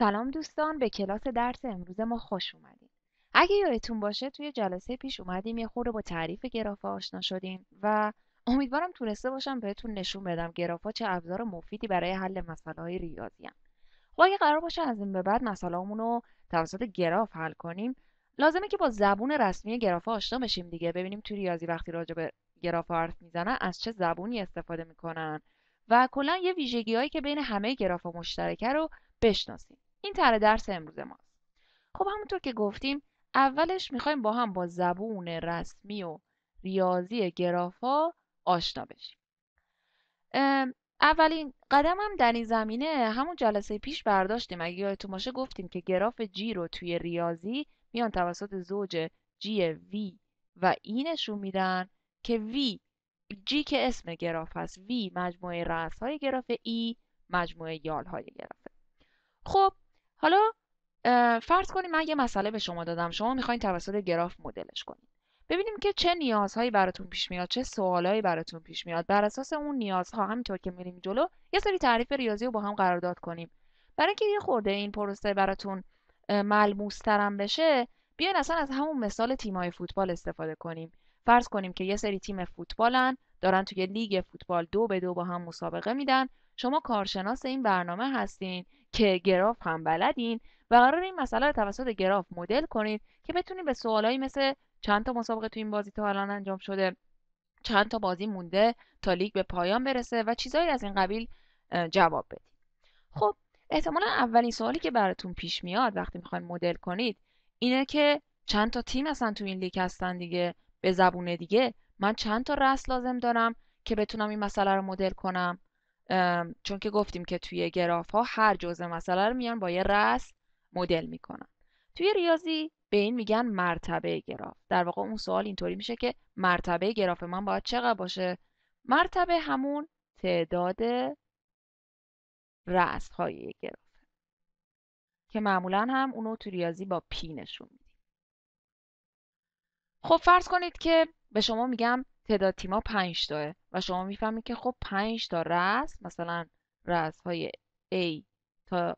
سلام دوستان به کلاس درس امروز ما خوش اومدین. اگه یادتون باشه توی جلسه پیش اومدیم یه خورده با تعریف گرافا آشنا شدیم و امیدوارم تونسته باشم بهتون نشون بدم گرافا چه ابزار مفیدی برای حل مسئله های ریاضی هم. خب، اگه قرار باشه از این به بعد مسئله رو توسط گراف حل کنیم لازمه که با زبون رسمی گرافا آشنا بشیم دیگه ببینیم توی ریاضی وقتی راجع به گراف حرف میزنن از چه زبونی استفاده میکنن و کلا یه ویژگی که بین همه گرافا مشترکه رو بشناسیم این طرح درس امروز ماست خب همونطور که گفتیم اولش میخوایم با هم با زبون رسمی و ریاضی گراف ها آشنا بشیم اولین قدم هم در این زمینه همون جلسه پیش برداشتیم اگه یادتون باشه گفتیم که گراف جی رو توی ریاضی میان توسط زوج جی وی و ای e نشون میدن که وی جی که اسم گراف هست وی مجموعه رأس های گراف ای e، مجموعه یال های گرافه خب حالا فرض کنیم من یه مسئله به شما دادم شما میخواین توسط گراف مدلش کنید ببینیم که چه نیازهایی براتون پیش میاد چه سوالهایی براتون پیش میاد بر اساس اون نیازها همینطور که میریم جلو یه سری تعریف ریاضی رو با هم قرارداد کنیم برای اینکه یه خورده این پروسه براتون ملموسترم بشه بیاین اصلا از همون مثال تیمای فوتبال استفاده کنیم فرض کنیم که یه سری تیم فوتبالن دارن توی لیگ فوتبال دو به دو با هم مسابقه میدن شما کارشناس این برنامه هستین که گراف هم بلدین و قرار این مسئله رو توسط گراف مدل کنید که بتونید به سوالایی مثل چند تا مسابقه تو این بازی تا الان انجام شده چند تا بازی مونده تا لیگ به پایان برسه و چیزایی از این قبیل جواب بدید خب احتمالا اولین سوالی که براتون پیش میاد وقتی میخواین مدل کنید اینه که چند تا تیم هستن تو این لیگ هستن دیگه به زبون دیگه من چند تا رست لازم دارم که بتونم این مسئله رو مدل کنم چون که گفتیم که توی گراف ها هر جزء مسئله رو میان با یه رس مدل میکنن توی ریاضی به این میگن مرتبه گراف در واقع اون سوال اینطوری میشه که مرتبه گراف من باید چقدر باشه مرتبه همون تعداد رس های گراف که معمولا هم اونو توی ریاضی با پی نشون میدیم خب فرض کنید که به شما میگم تعداد تیما 5 تاه و شما میفهمید که خب 5 تا رس مثلا رس های A تا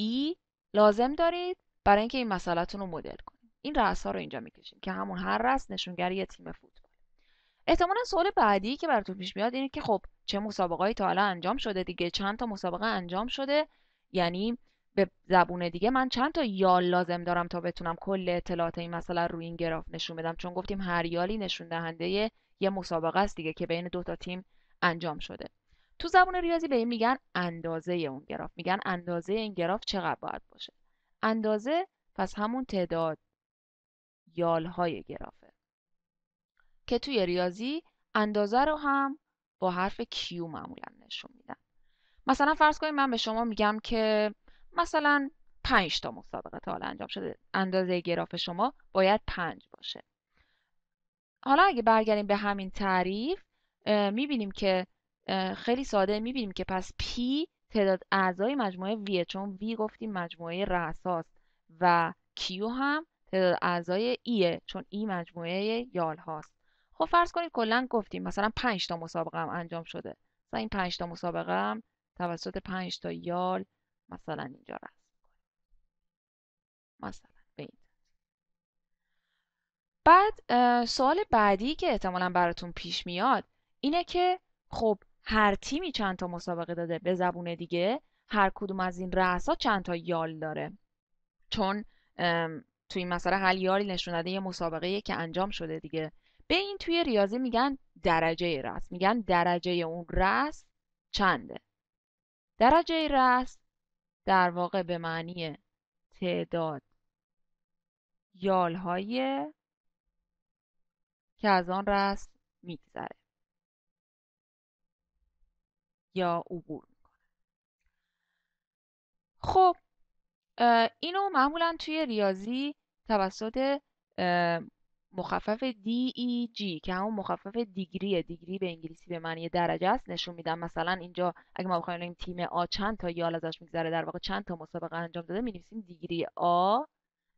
E لازم دارید برای اینکه این مسئلهتون رو مدل کنید این رس ها رو اینجا میکشیم که همون هر رس نشونگر یه تیم فوتبال احتمالا سوال بعدی که براتون پیش میاد اینه که خب چه مسابقه تا حالا انجام شده دیگه چند تا مسابقه انجام شده یعنی به زبون دیگه من چند تا یال لازم دارم تا بتونم کل اطلاعات این مسئله رو این گراف نشون بدم چون گفتیم هر یالی نشون دهنده یه مسابقه است دیگه که بین دو تا تیم انجام شده تو زبون ریاضی به این میگن اندازه اون گراف میگن اندازه این گراف چقدر باید باشه اندازه پس همون تعداد های گرافه که توی ریاضی اندازه رو هم با حرف کیو معمولا نشون میدن مثلا فرض کنید من به شما میگم که مثلا 5 تا مسابقه تا حالا انجام شده اندازه گراف شما باید 5 باشه حالا اگه برگردیم به همین تعریف میبینیم که خیلی ساده میبینیم که پس P تعداد اعضای مجموعه V چون V گفتیم مجموعه رساست و Q هم تعداد اعضای ایه e، چون ای e مجموعه یال هاست خب فرض کنید کلا گفتیم مثلا 5 تا مسابقه هم انجام شده مثلا این 5 تا مسابقه هم توسط 5 تا یال مثلا اینجا رسم مثلا بعد سوال بعدی که احتمالا براتون پیش میاد اینه که خب هر تیمی چند تا مسابقه داده به زبون دیگه هر کدوم از این رأسا چند تا یال داره چون توی این مسئله هر یالی نشون داده یه مسابقه که انجام شده دیگه به این توی ریاضی میگن درجه رأس میگن درجه اون رأس چنده درجه رأس در واقع به معنی تعداد یال های که از آن رسم میگذره یا عبور میکنه خب اینو معمولا توی ریاضی توسط مخفف دی جی e که همون مخفف دیگریه دیگری به انگلیسی به معنی درجه است نشون میدم مثلا اینجا اگه ما بخوایم تیم آ چند تا یال ازش میگذره در واقع چند تا مسابقه انجام داده می دیگری آ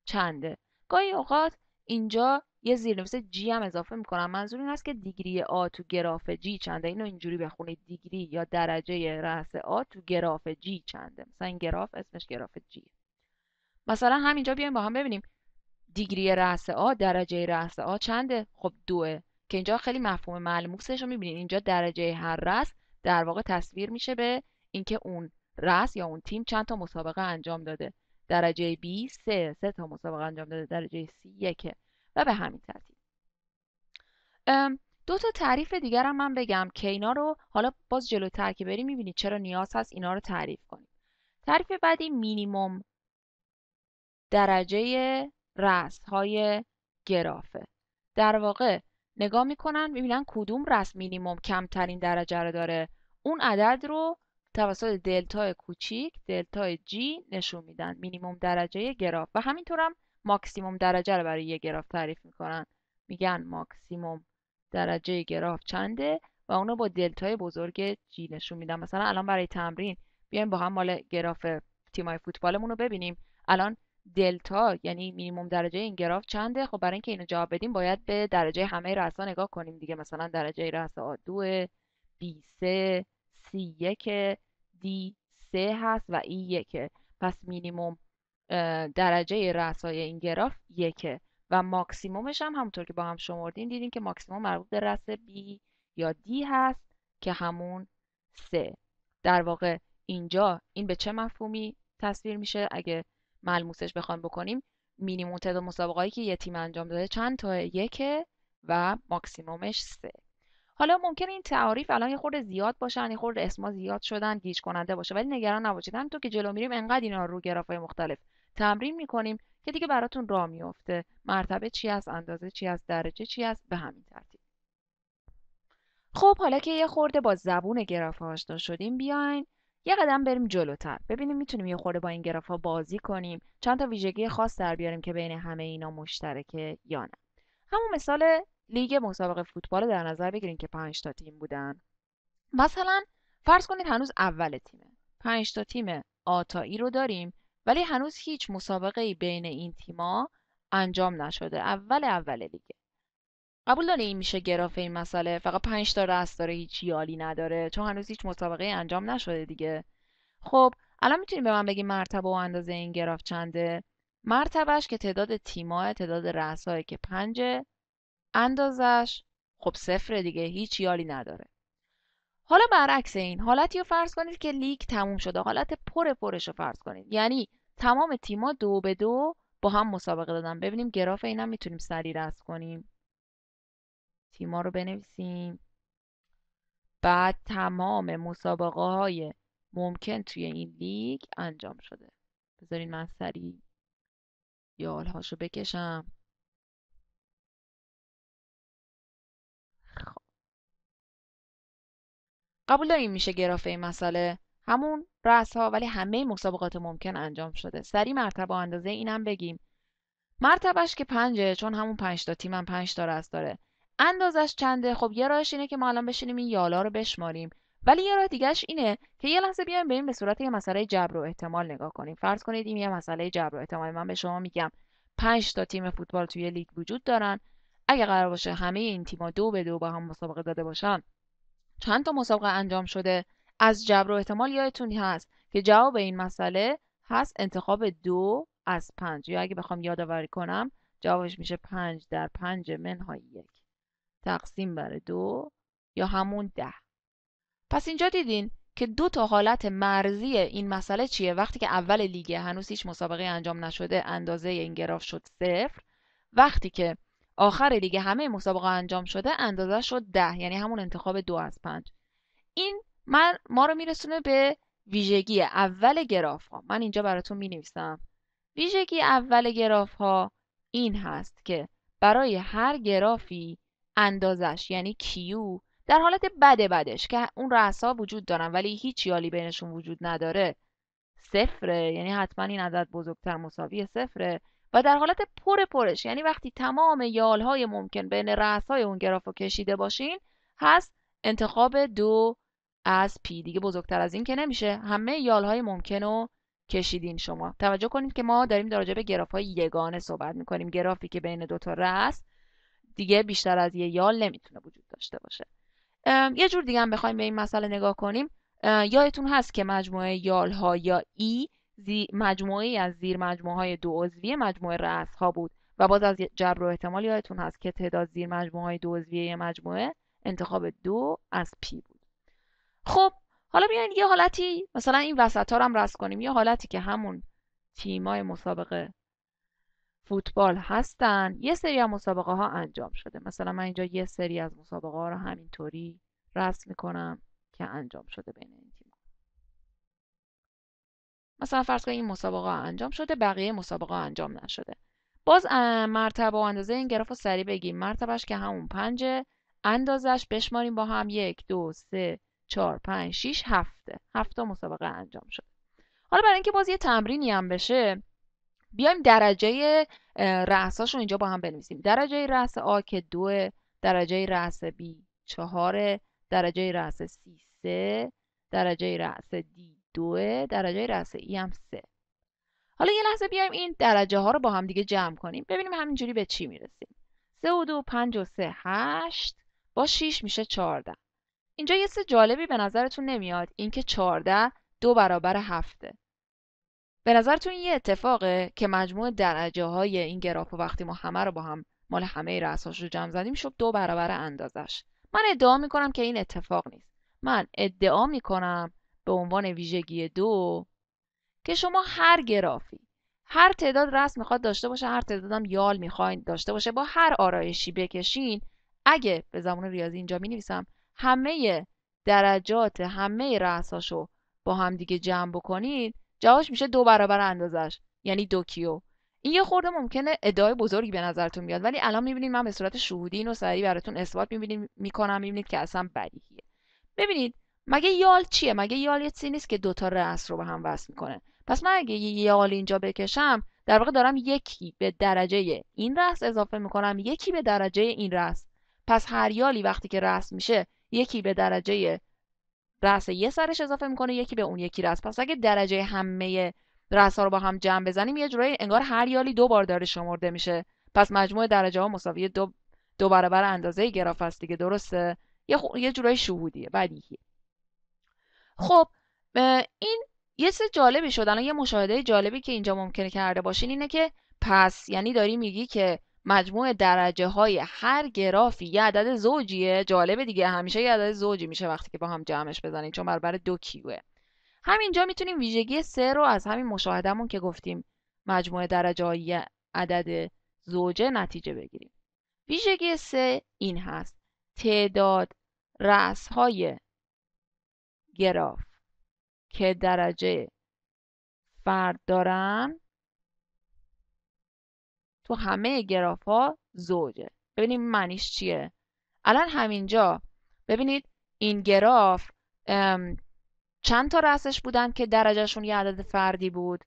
چنده گاهی اوقات اینجا یه زیرنویس جی هم اضافه میکنم منظور این هست که دیگری آ تو گراف جی چنده اینو اینجوری بخونید دیگری یا درجه رأس آ تو گراف جی چنده مثلا این گراف اسمش گراف جی مثلا همینجا بیایم با هم ببینیم دیگری رأس آ درجه رأس آ چنده خب دوه که اینجا خیلی مفهوم ملموسش رو میبینید اینجا درجه هر رأس در واقع تصویر میشه به اینکه اون رأس یا اون تیم چند تا مسابقه انجام داده درجه B سه. سه تا مسابقه انجام داده درجه C یکه و به همین ترتیب دو تا تعریف دیگر هم من بگم که اینا رو حالا باز جلوتر که بریم میبینید چرا نیاز هست اینا رو تعریف کنیم تعریف بعدی مینیموم درجه رست های گرافه در واقع نگاه میکنن میبینن کدوم رس مینیموم کمترین درجه رو داره اون عدد رو توسط دلتا کوچیک دلتا جی نشون میدن مینیموم درجه گراف و همینطورم هم ماکسیموم درجه رو برای یه گراف تعریف میکنن میگن ماکسیموم درجه گراف چنده و اونو با دلتای بزرگ جی نشون میدن مثلا الان برای تمرین بیایم با هم مال گراف تیمای فوتبالمون رو ببینیم الان دلتا یعنی مینیمم درجه این گراف چنده خب برای اینکه اینو جواب بدیم باید به درجه همه رسا نگاه کنیم دیگه مثلا درجه رأس A2 B3 C1 D3 هست و ای e 1 پس مینیمم درجه رسای این گراف یکه و ماکسیمومش هم همونطور که با هم شمردیم دیدیم که ماکسیموم مربوط به رس B یا D هست که همون سه در واقع اینجا این به چه مفهومی تصویر میشه اگه ملموسش بخوایم بکنیم مینیموم تعداد مسابقه هایی که یه تیم انجام داده چند تا یکه و ماکسیمومش سه حالا ممکن این تعاریف الان یه خورده زیاد باشن یه خورده اسما زیاد شدن گیج کننده باشه ولی نگران نباشید تو که جلو میریم انقدر اینا رو های مختلف تمرین میکنیم که دیگه براتون راه میفته مرتبه چی از اندازه چی از درجه چی است به همین ترتیب خب حالا که یه خورده با زبون گراف آشنا شدیم بیاین یه قدم بریم جلوتر ببینیم میتونیم یه خورده با این ها بازی کنیم چند تا ویژگی خاص در بیاریم که بین همه اینا مشترکه یا نه همون مثال لیگ مسابقه فوتبال رو در نظر بگیریم که 5 تا تیم بودن مثلا فرض کنید هنوز اول تیمه 5 تا تیم آتایی رو داریم ولی هنوز هیچ مسابقه ای بین این تیما انجام نشده اول اول دیگه. قبول داره این میشه گراف این مسئله فقط پنج تا رست داره هیچ یالی نداره چون هنوز هیچ مسابقه انجام نشده دیگه خب الان میتونی به من بگی مرتبه و اندازه این گراف چنده مرتبهش که تعداد تیما تعداد رأسهایی که پنجه اندازش خب صفر دیگه هیچ یالی نداره حالا برعکس این حالتی رو فرض کنید که لیگ تموم شده حالت پر پرش رو فرض کنید یعنی تمام تیما دو به دو با هم مسابقه دادن ببینیم گراف اینم میتونیم سریع رسم کنیم تیما رو بنویسیم بعد تمام مسابقه های ممکن توی این لیگ انجام شده بذارین من سریع هاشو بکشم خب. قبول داریم میشه گرافه این مسئله همون رأس ها ولی همه مسابقات ممکن انجام شده سری مرتبه اندازه اینم بگیم مرتبش که پنجه چون همون پنج تا تیمم پنج تا رأس داره اندازش چنده خب یه راهش اینه که ما الان بشینیم این یالا رو بشماریم ولی یه راه دیگهش اینه که یه لحظه بیایم بریم به صورت یه مسئله جبر و احتمال نگاه کنیم فرض کنید این یه مسئله جبر و احتمال من به شما میگم پنج تا تیم فوتبال توی لیگ وجود دارن اگه قرار باشه همه این تیم‌ها دو به دو با هم مسابقه داده باشن چند تا مسابقه انجام شده از جبر و احتمال یادتون هست که جواب این مسئله هست انتخاب دو از پنج یا اگه بخوام یادآوری کنم جوابش میشه پنج در پنج منهای یک تقسیم بر دو یا همون ده پس اینجا دیدین که دو تا حالت مرزی این مسئله چیه وقتی که اول لیگ هنوز هیچ مسابقه انجام نشده اندازه این گراف شد صفر وقتی که آخر لیگ همه مسابقه انجام شده اندازه شد ده یعنی همون انتخاب دو از پنج این من ما رو میرسونه به ویژگی اول گراف ها من اینجا براتون می نویسم ویژگی اول گراف ها این هست که برای هر گرافی اندازش یعنی کیو در حالت بده بدش که اون ها وجود دارن ولی هیچ یالی بینشون وجود نداره صفره یعنی حتما این عدد بزرگتر مساوی صفره و در حالت پر پرش یعنی وقتی تمام های ممکن بین های اون گراف رو کشیده باشین هست انتخاب دو از پی دیگه بزرگتر از این که نمیشه همه یال های ممکن رو کشیدین شما توجه کنید که ما داریم در به گراف های یگانه صحبت میکنیم گرافی که بین دو تا رأس دیگه بیشتر از یه یال نمیتونه وجود داشته باشه یه جور دیگه هم بخوایم به این مسئله نگاه کنیم یادتون هست که مجموعه یال ها یا ای مجموعه از زیر مجموعه های دو عضوی مجموعه رأس ها بود و باز از جبر و احتمال یادتون هست که تعداد زیر مجموعه های دو عضوی مجموعه انتخاب دو از پی خب حالا بیاین یه حالتی مثلا این وسط ها رو هم رست کنیم یه حالتی که همون تیمای مسابقه فوتبال هستن یه سری از مسابقه ها انجام شده مثلا من اینجا یه سری از مسابقه ها رو همینطوری رسم میکنم که انجام شده بین این تیم مثلا فرض کنید این مسابقه ها انجام شده بقیه مسابقه ها انجام نشده باز مرتبه و اندازه این گراف رو سریع بگیم مرتبهش که همون پنجه اندازش بشماریم با هم یک دو سه 4 5 6 هفته هفته مسابقه انجام شد. حالا برای اینکه باز یه تمرینی هم بشه بیایم درجه رأساش رو اینجا با هم بنویسیم درجه رأس آ که دو درجه رأس B چهار درجه رأس سی سه درجه رأس دی دو درجه رأس E هم سه حالا یه لحظه بیایم این درجه ها رو با هم دیگه جمع کنیم ببینیم همینجوری به چی میرسیم سه و دو پنج و سه هشت با شیش میشه چهارده اینجا یه سه جالبی به نظرتون نمیاد اینکه 14 دو برابر هفته به نظرتون یه اتفاقه که مجموع درجه های این گراف و وقتی ما همه رو با هم مال همه رأساش رو جمع زدیم شد دو برابر اندازش من ادعا میکنم که این اتفاق نیست من ادعا میکنم به عنوان ویژگی دو که شما هر گرافی هر تعداد رس میخواد داشته باشه هر تعدادم یال میخواین داشته باشه با هر آرایشی بکشین اگه به زمان ریاضی اینجا می همه درجات همه رو با هم دیگه جمع بکنید جوابش میشه دو برابر اندازش یعنی دو کیو این یه خورده ممکنه ادعای بزرگی به نظرتون بیاد ولی الان میبینید من به صورت شهودی اینو سریع براتون اثبات میبینید میکنم میبینید که اصلا بدیهیه ببینید مگه یال چیه مگه یال یه نیست که دوتا رأس رو به هم وصل میکنه پس من اگه یال اینجا بکشم در واقع دارم یکی به درجه این رأس اضافه میکنم یکی به درجه این رأس پس هر یالی وقتی که رأس میشه یکی به درجه رأس یه سرش اضافه میکنه یکی به اون یکی رأس پس اگه درجه همه رأس ها رو با هم جمع بزنیم یه جورایی انگار هر یالی دو بار داره شمرده میشه پس مجموع درجه ها مساوی دو دو برابر اندازه گراف هست دیگه درسته یه, یه جورایی شهودیه بدیهیه خب این یه سه جالبی شد الان یه مشاهده جالبی که اینجا ممکنه کرده باشین اینه که پس یعنی داری میگی که مجموع درجه های هر گرافی یه عدد زوجیه جالبه دیگه همیشه یه عدد زوجی میشه وقتی که با هم جمعش بزنیم چون برابر دو کیوه همینجا میتونیم ویژگی سه رو از همین مشاهدهمون که گفتیم مجموع درجه های عدد زوجه نتیجه بگیریم ویژگی سه این هست تعداد رأس های گراف که درجه فرد دارن تو همه گراف ها زوجه ببینیم معنیش چیه الان همینجا ببینید این گراف چند تا رأسش بودن که درجهشون یه عدد فردی بود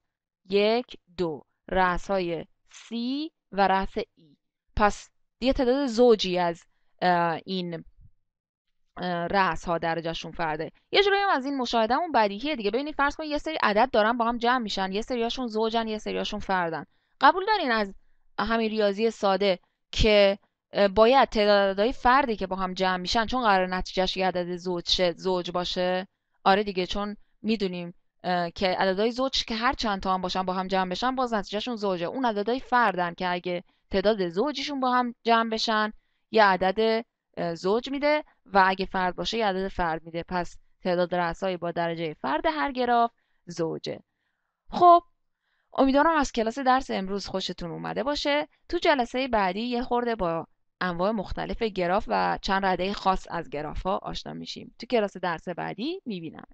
یک دو رأس های سی و رأس ای e. پس یه تعداد زوجی از این رأس ها درجهشون فرده یه جوری هم از این مشاهدهمون بدیهیه دیگه ببینید فرض کنید یه سری عدد دارن با هم جمع میشن یه سریاشون زوجن یه سریاشون فردن قبول دارین از همین ریاضی ساده که باید تعداد فردی که با هم جمع میشن چون قرار نتیجهش یه عدد زوج زوج باشه آره دیگه چون میدونیم که عددهای زوج که هر چند تا هم باشن با هم جمع بشن باز نتیجهشون زوجه اون عددهای فردن که اگه تعداد زوجیشون با هم جمع بشن یه عدد زوج میده و اگه فرد باشه یه عدد فرد میده پس تعداد رسایی با درجه فرد هر گراف زوجه خب امیدوارم از کلاس درس امروز خوشتون اومده باشه تو جلسه بعدی یه خورده با انواع مختلف گراف و چند رده خاص از گراف ها آشنا میشیم تو کلاس درس بعدی میبینم